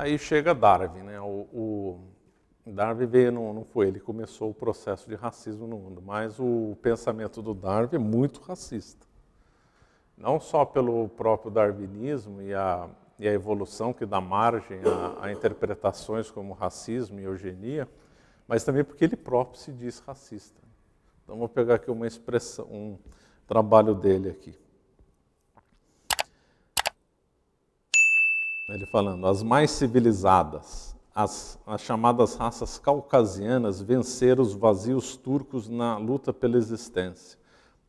Aí chega Darwin, né? O, o Darwin veio, não, não, foi ele começou o processo de racismo no mundo, mas o pensamento do Darwin é muito racista. Não só pelo próprio darwinismo e a, e a evolução que dá margem a, a interpretações como racismo e eugenia, mas também porque ele próprio se diz racista. Então vou pegar aqui uma expressão, um trabalho dele aqui. ele falando, as mais civilizadas, as, as, chamadas raças caucasianas venceram os vazios turcos na luta pela existência.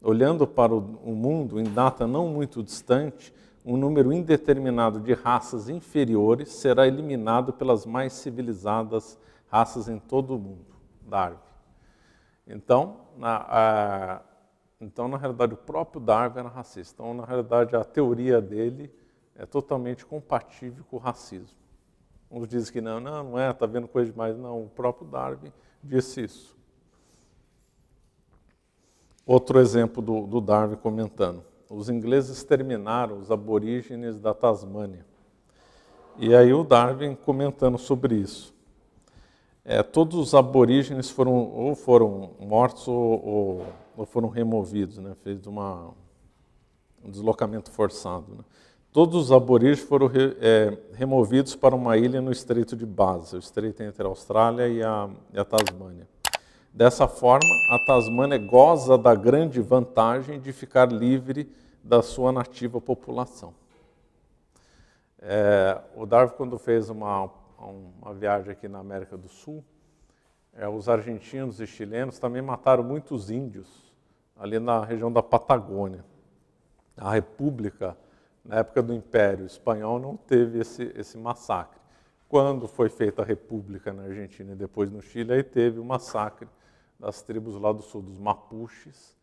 Olhando para o, o mundo, em data não muito distante, um número indeterminado de raças inferiores será eliminado pelas mais civilizadas raças em todo o mundo. Darwin. Então, na, a, então, na realidade, o próprio Darwin era racista. Então, na realidade, a teoria dele é totalmente compatível com o racismo. Uns dizem que não, não, não é, está vendo coisa demais. Não, o próprio Darwin disse isso. Outro exemplo do, do Darwin comentando. Os ingleses exterminaram os aborígenes da Tasmânia. E aí o Darwin comentando sobre isso. É, todos os aborígenes foram ou foram mortos ou, ou, ou foram removidos, né? fez uma, um deslocamento forçado. Né? Todos os aborígenes foram re, é, removidos para uma ilha no Estreito de Base, o estreito entre a Austrália e a, e a Tasmânia. Dessa forma, a Tasmânia goza da grande vantagem de ficar livre da sua nativa população. É, o Darwin, quando fez uma, uma viagem aqui na América do Sul, é, os argentinos e chilenos também mataram muitos índios ali na região da Patagônia. A República na época do Império Espanhol não teve esse, esse massacre. Quando foi feita a República na Argentina e depois no Chile, aí teve o massacre das tribos lá do sul, dos Mapuches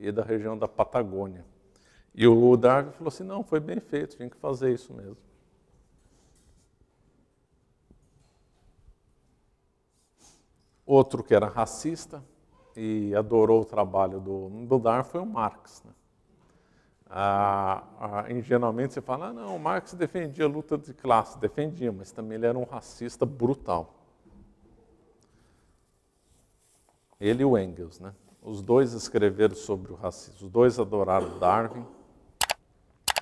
e da região da Patagônia. E o Darwin falou assim, não, foi bem feito, tinha que fazer isso mesmo. Outro que era racista e adorou o trabalho do, do Darwin foi o Marx. Né? Ah, ah, ingenuamente você fala, ah, não, Marx defendia a luta de classe, defendia, mas também ele era um racista brutal. Ele e o Engels, né? Os dois escreveram sobre o racismo, os dois adoraram Darwin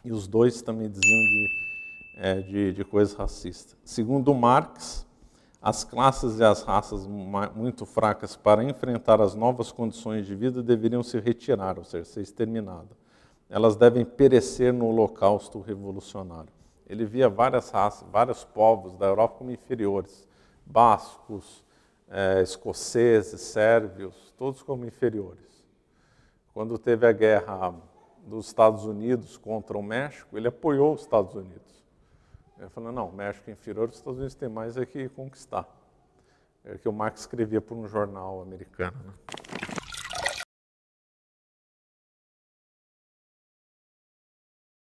e os dois também diziam de, é, de, de coisa racista. Segundo Marx, as classes e as raças muito fracas para enfrentar as novas condições de vida deveriam se retirar, ou seja, ser exterminadas elas devem perecer no holocausto revolucionário. Ele via várias raças, vários povos da Europa como inferiores, bascos, eh, escoceses, sérvios, todos como inferiores. Quando teve a guerra dos Estados Unidos contra o México, ele apoiou os Estados Unidos. Ele falou, não, o México é inferior, os Estados Unidos têm mais a é que conquistar. É que o Marx escrevia por um jornal americano. Né?